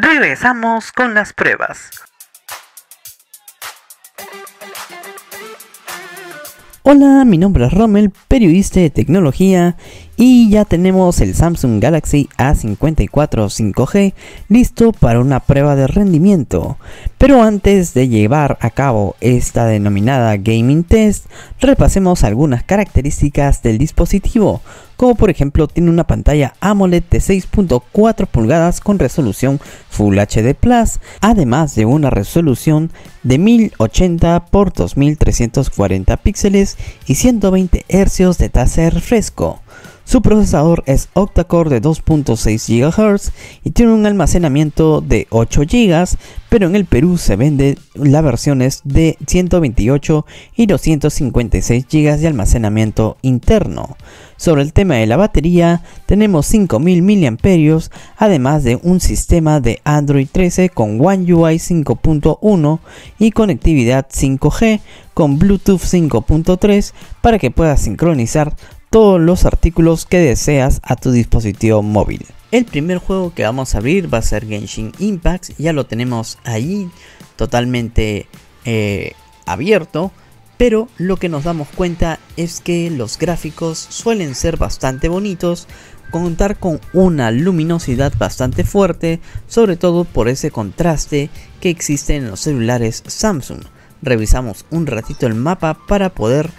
Regresamos con las pruebas. Hola, mi nombre es Rommel, periodista de tecnología, y ya tenemos el Samsung Galaxy A54 5G listo para una prueba de rendimiento. Pero antes de llevar a cabo esta denominada Gaming Test, repasemos algunas características del dispositivo, como por ejemplo tiene una pantalla AMOLED de 6.4 pulgadas con resolución Full HD Plus, además de una resolución de 1080 x 2340 píxeles y 120 Hz de tasa de refresco. Su procesador es octa-core de 2.6 GHz y tiene un almacenamiento de 8 GB, pero en el Perú se vende las versiones de 128 y 256 GB de almacenamiento interno. Sobre el tema de la batería, tenemos 5000 mAh, además de un sistema de Android 13 con One UI 5.1 y conectividad 5G con Bluetooth 5.3 para que puedas sincronizar todos los artículos que deseas a tu dispositivo móvil. El primer juego que vamos a abrir va a ser Genshin Impact, ya lo tenemos ahí totalmente eh, abierto, pero lo que nos damos cuenta es que los gráficos suelen ser bastante bonitos, contar con una luminosidad bastante fuerte, sobre todo por ese contraste que existe en los celulares Samsung. Revisamos un ratito el mapa para poder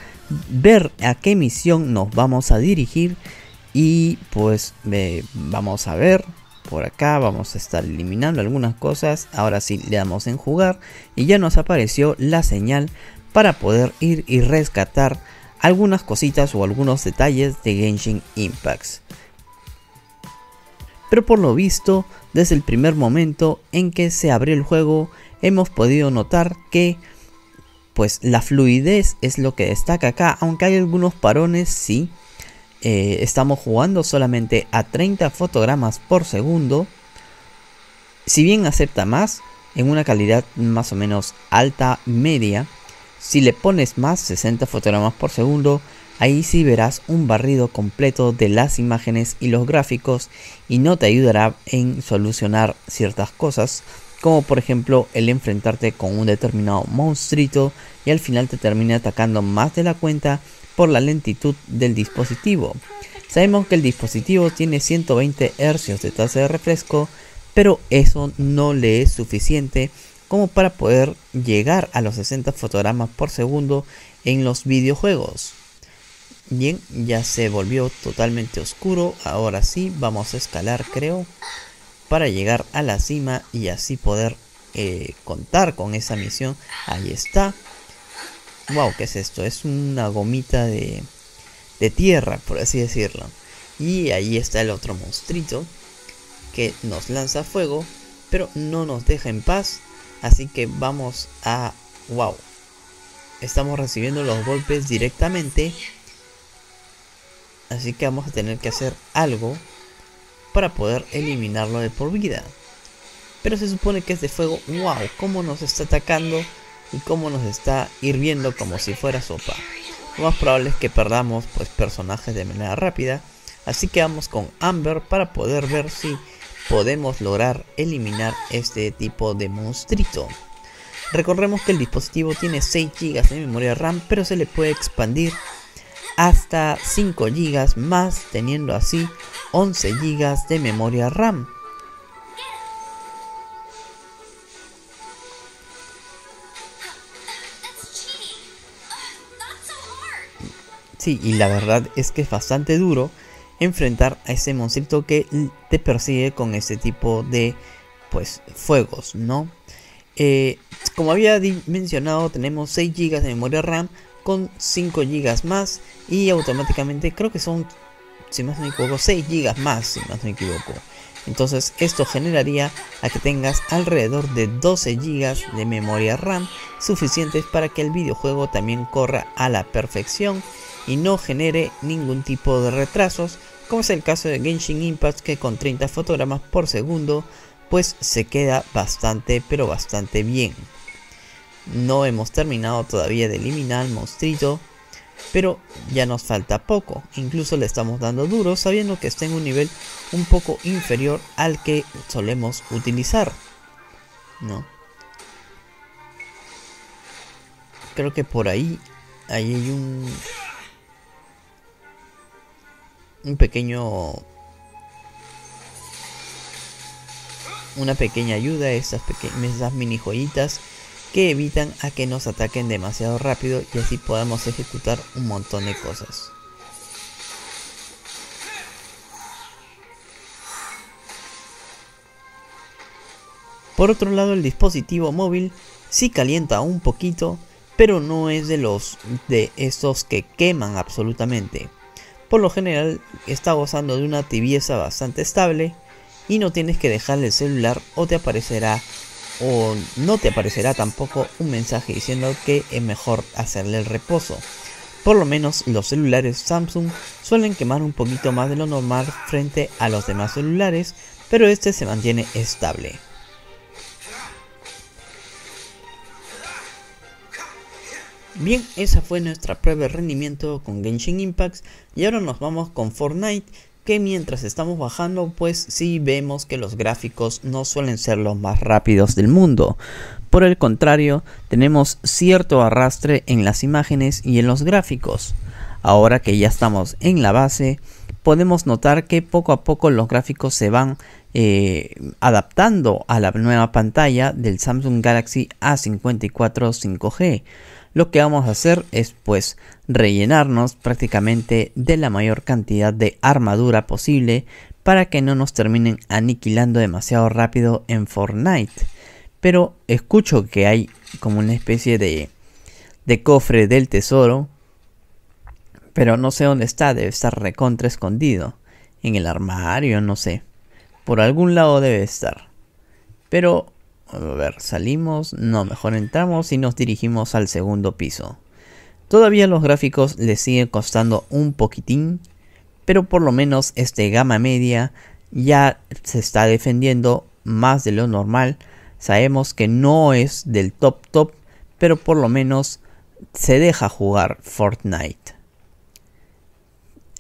ver a qué misión nos vamos a dirigir y pues eh, vamos a ver por acá vamos a estar eliminando algunas cosas ahora sí le damos en jugar y ya nos apareció la señal para poder ir y rescatar algunas cositas o algunos detalles de Genshin Impacts pero por lo visto desde el primer momento en que se abrió el juego hemos podido notar que pues la fluidez es lo que destaca acá, aunque hay algunos parones, sí. Eh, estamos jugando solamente a 30 fotogramas por segundo. Si bien acepta más, en una calidad más o menos alta, media, si le pones más 60 fotogramas por segundo, ahí sí verás un barrido completo de las imágenes y los gráficos y no te ayudará en solucionar ciertas cosas como por ejemplo el enfrentarte con un determinado monstruito y al final te termina atacando más de la cuenta por la lentitud del dispositivo. Sabemos que el dispositivo tiene 120 Hz de tasa de refresco, pero eso no le es suficiente como para poder llegar a los 60 fotogramas por segundo en los videojuegos. Bien, ya se volvió totalmente oscuro, ahora sí vamos a escalar creo para llegar a la cima y así poder eh, contar con esa misión. Ahí está. Wow, ¿qué es esto? Es una gomita de, de tierra, por así decirlo. Y ahí está el otro monstruito que nos lanza fuego, pero no nos deja en paz. Así que vamos a... ¡Wow! Estamos recibiendo los golpes directamente. Así que vamos a tener que hacer algo para poder eliminarlo de por vida. Pero se supone que es de fuego, wow, cómo nos está atacando y cómo nos está hirviendo como si fuera sopa. Lo más probable es que perdamos pues personajes de manera rápida, así que vamos con Amber para poder ver si podemos lograr eliminar este tipo de monstruito. Recordemos que el dispositivo tiene 6 GB de memoria RAM, pero se le puede expandir hasta 5 GB más, teniendo así 11 GB de memoria RAM. Sí, y la verdad es que es bastante duro enfrentar a ese monstruito que te persigue con ese tipo de pues fuegos, ¿no? Eh, como había mencionado, tenemos 6 GB de memoria RAM con 5 GB más y automáticamente creo que son si más no me equivoco, 6 GB más, si no me equivoco. Entonces esto generaría a que tengas alrededor de 12 GB de memoria RAM suficientes para que el videojuego también corra a la perfección y no genere ningún tipo de retrasos, como es el caso de Genshin Impact que con 30 fotogramas por segundo pues se queda bastante pero bastante bien. No hemos terminado todavía de eliminar el monstruito pero ya nos falta poco, incluso le estamos dando duro sabiendo que está en un nivel un poco inferior al que solemos utilizar. ¿No? Creo que por ahí, ahí hay un... Un pequeño una pequeña ayuda, esas, pequeñas esas mini joyitas que evitan a que nos ataquen demasiado rápido y así podamos ejecutar un montón de cosas. Por otro lado el dispositivo móvil sí calienta un poquito, pero no es de los de estos que queman absolutamente. Por lo general está gozando de una tibieza bastante estable y no tienes que dejarle el celular o te aparecerá o no te aparecerá tampoco un mensaje diciendo que es mejor hacerle el reposo. Por lo menos los celulares Samsung suelen quemar un poquito más de lo normal frente a los demás celulares, pero este se mantiene estable. Bien, esa fue nuestra prueba de rendimiento con Genshin Impact y ahora nos vamos con Fortnite que mientras estamos bajando, pues sí vemos que los gráficos no suelen ser los más rápidos del mundo. Por el contrario, tenemos cierto arrastre en las imágenes y en los gráficos. Ahora que ya estamos en la base, podemos notar que poco a poco los gráficos se van eh, adaptando a la nueva pantalla del Samsung Galaxy A54 5G, lo que vamos a hacer es pues rellenarnos prácticamente de la mayor cantidad de armadura posible para que no nos terminen aniquilando demasiado rápido en Fortnite. Pero escucho que hay como una especie de, de cofre del tesoro, pero no sé dónde está, debe estar recontra escondido, en el armario, no sé. Por algún lado debe estar. Pero a ver, salimos, no, mejor entramos y nos dirigimos al segundo piso. Todavía los gráficos le siguen costando un poquitín, pero por lo menos este gama media ya se está defendiendo más de lo normal. Sabemos que no es del top top, pero por lo menos se deja jugar Fortnite.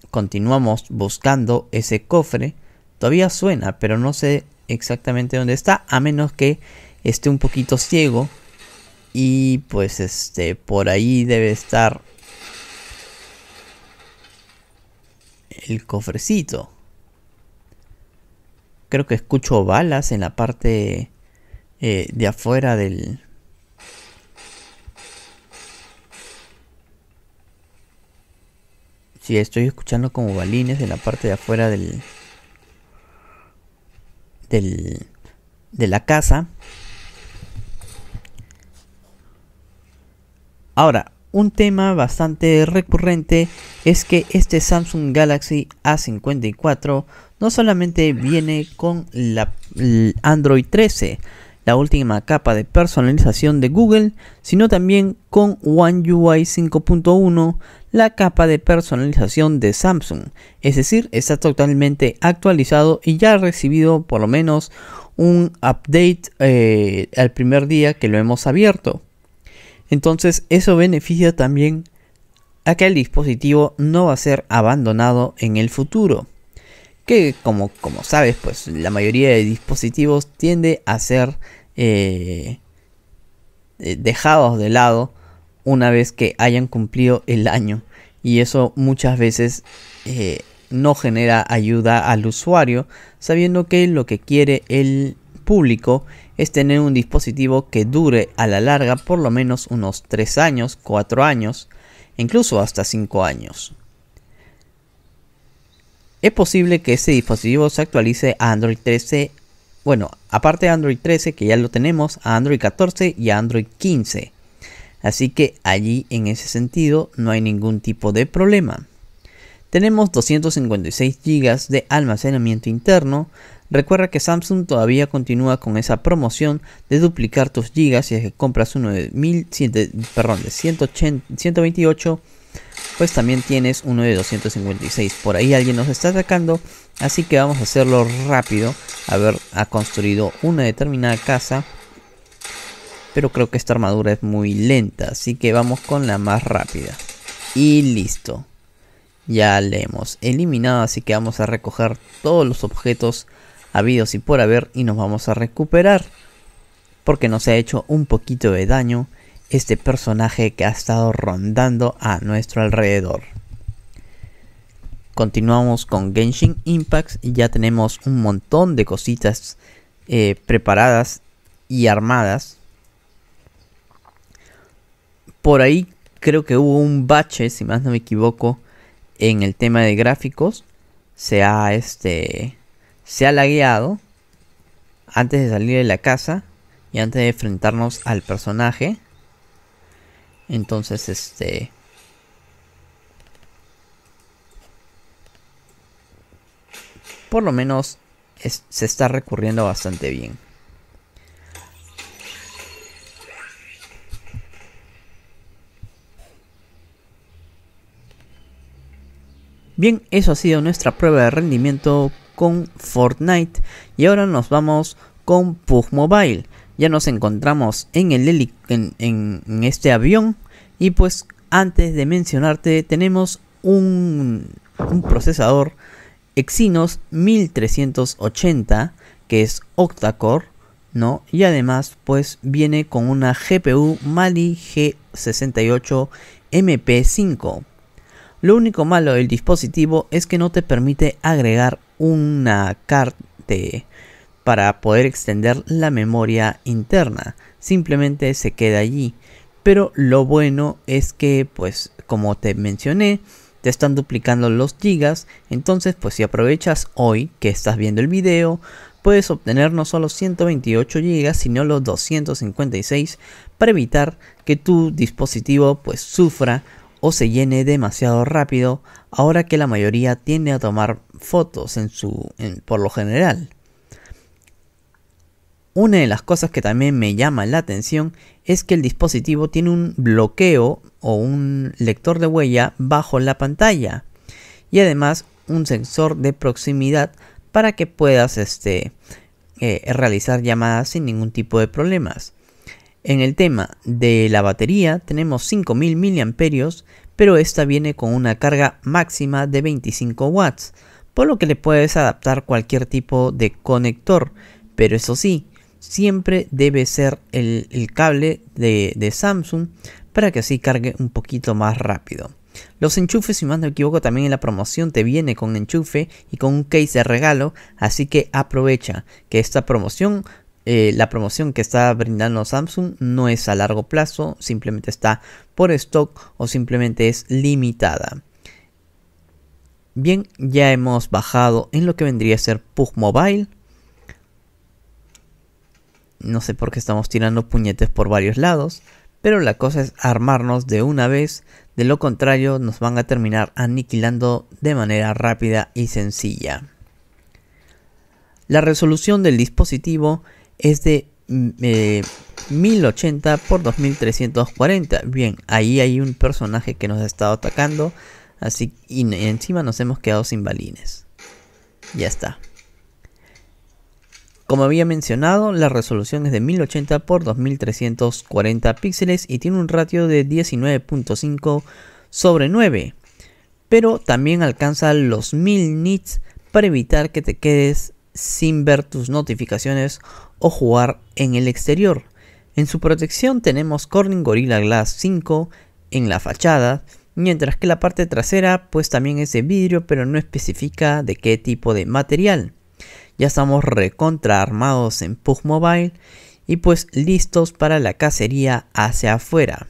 Continuamos buscando ese cofre. Todavía suena, pero no se exactamente dónde está, a menos que esté un poquito ciego. Y pues este, por ahí debe estar el cofrecito. Creo que escucho balas en la parte eh, de afuera del... Sí, estoy escuchando como balines en la parte de afuera del, de la casa. Ahora, un tema bastante recurrente es que este Samsung Galaxy A54 no solamente viene con la Android 13, la última capa de personalización de Google, sino también con One UI 5.1, la capa de personalización de Samsung. Es decir, está totalmente actualizado y ya ha recibido por lo menos un update eh, al primer día que lo hemos abierto. Entonces eso beneficia también a que el dispositivo no va a ser abandonado en el futuro que como, como sabes, pues la mayoría de dispositivos tiende a ser eh, eh, dejados de lado una vez que hayan cumplido el año. Y eso muchas veces eh, no genera ayuda al usuario, sabiendo que lo que quiere el público es tener un dispositivo que dure a la larga por lo menos unos 3 años, 4 años, incluso hasta 5 años es posible que este dispositivo se actualice a Android 13. Bueno, aparte de Android 13, que ya lo tenemos, a Android 14 y a Android 15. Así que allí en ese sentido no hay ningún tipo de problema. Tenemos 256 GB de almacenamiento interno. Recuerda que Samsung todavía continúa con esa promoción de duplicar tus gigas si compras uno de, 128 GB. 128 pues también tienes uno de 256. Por ahí alguien nos está atacando, así que vamos a hacerlo rápido. A ver, ha construido una determinada casa, pero creo que esta armadura es muy lenta, así que vamos con la más rápida. Y listo. Ya le hemos eliminado, así que vamos a recoger todos los objetos habidos y por haber y nos vamos a recuperar porque nos ha hecho un poquito de daño este personaje que ha estado rondando a nuestro alrededor. Continuamos con Genshin Impact y ya tenemos un montón de cositas eh, preparadas y armadas. Por ahí creo que hubo un bache, si más no me equivoco, en el tema de gráficos. Se ha este se ha lagueado antes de salir de la casa y antes de enfrentarnos al personaje. Entonces, este... Por lo menos se está recurriendo bastante bien. Bien, eso ha sido nuestra prueba de rendimiento con Fortnite y ahora nos vamos con Pug Mobile ya nos encontramos en, el en, este avión y pues antes de mencionarte tenemos un, procesador Exynos 1380 que es octa-core, ¿no? Y además pues viene con una GPU Mali G68 MP5. Lo único malo del dispositivo es que no te permite agregar una carta para poder extender la memoria interna. Simplemente se queda allí. Pero lo bueno es que, pues, como te mencioné, te están duplicando los gigas. Entonces, pues si aprovechas hoy que estás viendo el video, puedes obtener no solo 128 gigas, sino los 256 para evitar que tu dispositivo pues sufra o se llene demasiado rápido ahora que la mayoría tiende a tomar fotos en su por lo general. Una de las cosas que también me llama la atención es que el dispositivo tiene un bloqueo o un lector de huella bajo la pantalla y además un sensor de proximidad para que puedas este, eh, realizar llamadas sin ningún tipo de problemas. En el tema de la batería tenemos 5000 mAh, pero esta viene con una carga máxima de 25 watts, por lo que le puedes adaptar cualquier tipo de conector, pero eso sí, siempre debe ser el, cable de, Samsung para que así cargue un poquito más rápido. Los enchufes, si más no me equivoco, también en la promoción te viene con enchufe y con un case de regalo, así que aprovecha que esta promoción, eh, la promoción que está brindando Samsung no es a largo plazo, simplemente está por stock o simplemente es limitada. Bien, ya hemos bajado en lo que vendría a ser Pug Mobile no sé por qué estamos tirando puñetes por varios lados, pero la cosa es armarnos de una vez, de lo contrario nos van a terminar aniquilando de manera rápida y sencilla. La resolución del dispositivo es de 1080 x 2340. Bien, ahí hay un personaje que nos ha estado atacando, así y encima nos hemos quedado sin balines. Ya está. Como había mencionado, la resolución es de 1080 x 2340 píxeles y tiene un ratio de 19.5 sobre 9, pero también alcanza los 1000 nits para evitar que te quedes sin ver tus notificaciones o jugar en el exterior. En su protección tenemos Corning Gorilla Glass 5 en la fachada, mientras que la parte trasera pues también es de vidrio pero no especifica de qué tipo de material. Ya estamos recontra armados en Pug Mobile y pues listos para la cacería hacia afuera.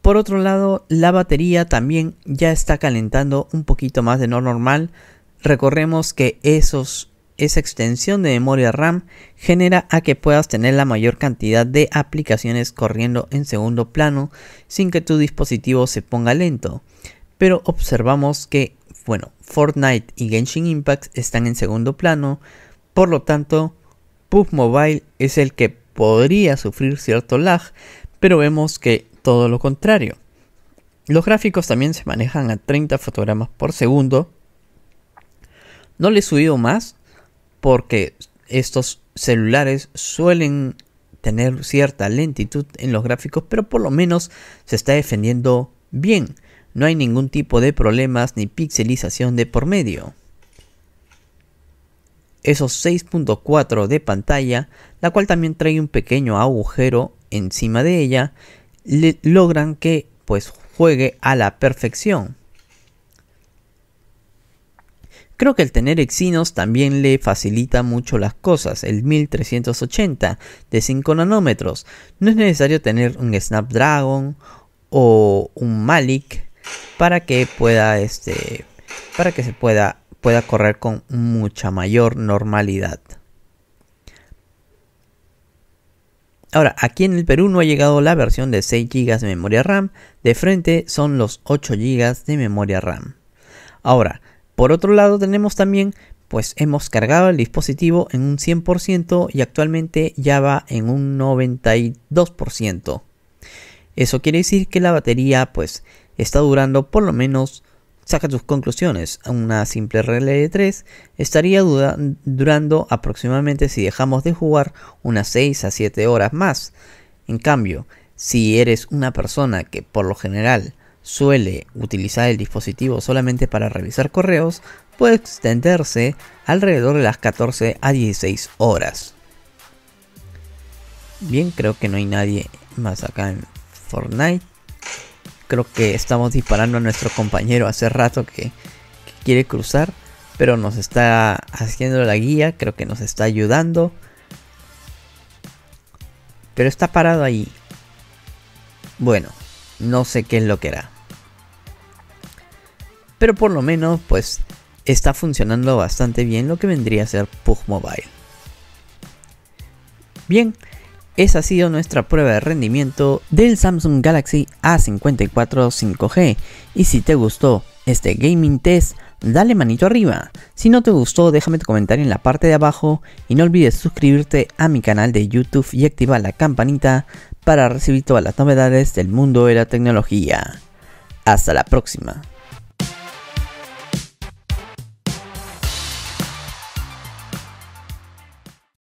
Por otro lado, la batería también ya está calentando un poquito más de lo normal. Recorremos que esa extensión de memoria RAM genera a que puedas tener la mayor cantidad de aplicaciones corriendo en segundo plano sin que tu dispositivo se ponga lento. Pero observamos que bueno, Fortnite y Genshin Impact están en segundo plano, por lo tanto, PUBG Mobile es el que podría sufrir cierto lag, pero vemos que todo lo contrario. Los gráficos también se manejan a 30 fotogramas por segundo. No le he subido más porque estos celulares suelen tener cierta lentitud en los gráficos, pero por lo menos se está defendiendo bien no hay ningún tipo de problemas ni pixelización de por medio. Esos 6.4 de pantalla, la cual también trae un pequeño agujero encima de ella, le logran que pues juegue a la perfección. Creo que el tener Exynos también le facilita mucho las cosas. El 1380 de 5 nanómetros. No es necesario tener un Snapdragon o un Malik para que pueda este para que se pueda pueda correr con mucha mayor normalidad. Ahora, aquí en el Perú no ha llegado la versión de 6 GB de memoria RAM, de frente son los 8 GB de memoria RAM. Ahora, por otro lado tenemos también, pues hemos cargado el dispositivo en un 100% y actualmente ya va en un 92%. Eso quiere decir que la batería pues está durando por lo menos, saca tus conclusiones, una simple regla de 3 estaría durando aproximadamente si dejamos de jugar unas 6 a 7 horas más. En cambio, si eres una persona que por lo general suele utilizar el dispositivo solamente para revisar correos, puede extenderse alrededor de las 14 a 16 horas. Bien, creo que no hay nadie más acá en Fortnite. Creo que estamos disparando a nuestro compañero hace rato que, quiere cruzar. Pero nos está haciendo la guía. Creo que nos está ayudando. Pero está parado ahí. Bueno, no sé qué es lo que era. Pero por lo menos, pues, está funcionando bastante bien lo que vendría a ser Pug Mobile. Bien, esa ha sido nuestra prueba de rendimiento del Samsung Galaxy A54 5G. Y si te gustó este gaming test, dale manito arriba. Si no te gustó, déjame tu comentario en la parte de abajo y no olvides suscribirte a mi canal de YouTube y activar la campanita para recibir todas las novedades del mundo de la tecnología. Hasta la próxima.